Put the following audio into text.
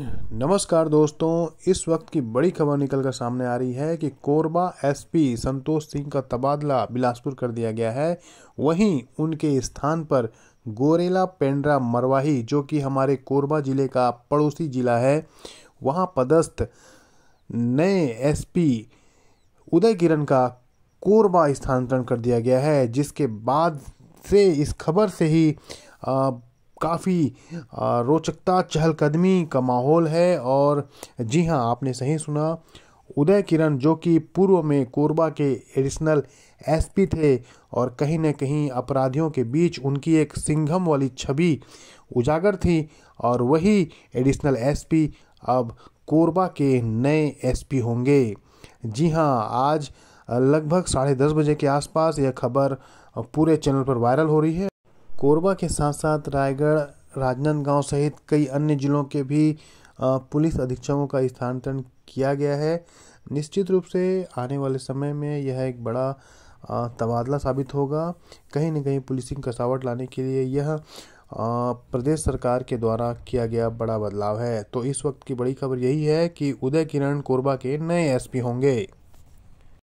नमस्कार दोस्तों इस वक्त की बड़ी खबर निकल कर सामने आ रही है कि कोरबा एसपी संतोष सिंह का तबादला बिलासपुर कर दिया गया है वहीं उनके स्थान पर गोरेला पेंड्रा मरवाही जो कि हमारे कोरबा ज़िले का पड़ोसी ज़िला है वहां पदस्थ नए एसपी उदय किरण का कोरबा स्थानांतरण कर दिया गया है जिसके बाद से इस खबर से ही आ, काफ़ी रोचकता चहलकदमी का माहौल है और जी हाँ आपने सही सुना उदय किरण जो कि पूर्व में कोरबा के एडिशनल एसपी थे और कहीं न कहीं अपराधियों के बीच उनकी एक सिंघम वाली छवि उजागर थी और वही एडिशनल एसपी अब कोरबा के नए एसपी होंगे जी हाँ आज लगभग साढ़े दस बजे के आसपास यह खबर पूरे चैनल पर वायरल हो रही है कोरबा के साथ साथ रायगढ़ राजनांदगांव सहित कई अन्य जिलों के भी पुलिस अधीक्षकों का स्थानांतरण किया गया है निश्चित रूप से आने वाले समय में यह एक बड़ा तबादला साबित होगा कहीं न कहीं पुलिसिंग कसावट लाने के लिए यह प्रदेश सरकार के द्वारा किया गया बड़ा बदलाव है तो इस वक्त की बड़ी खबर यही है कि उदय किरण कोरबा के नए एसपी होंगे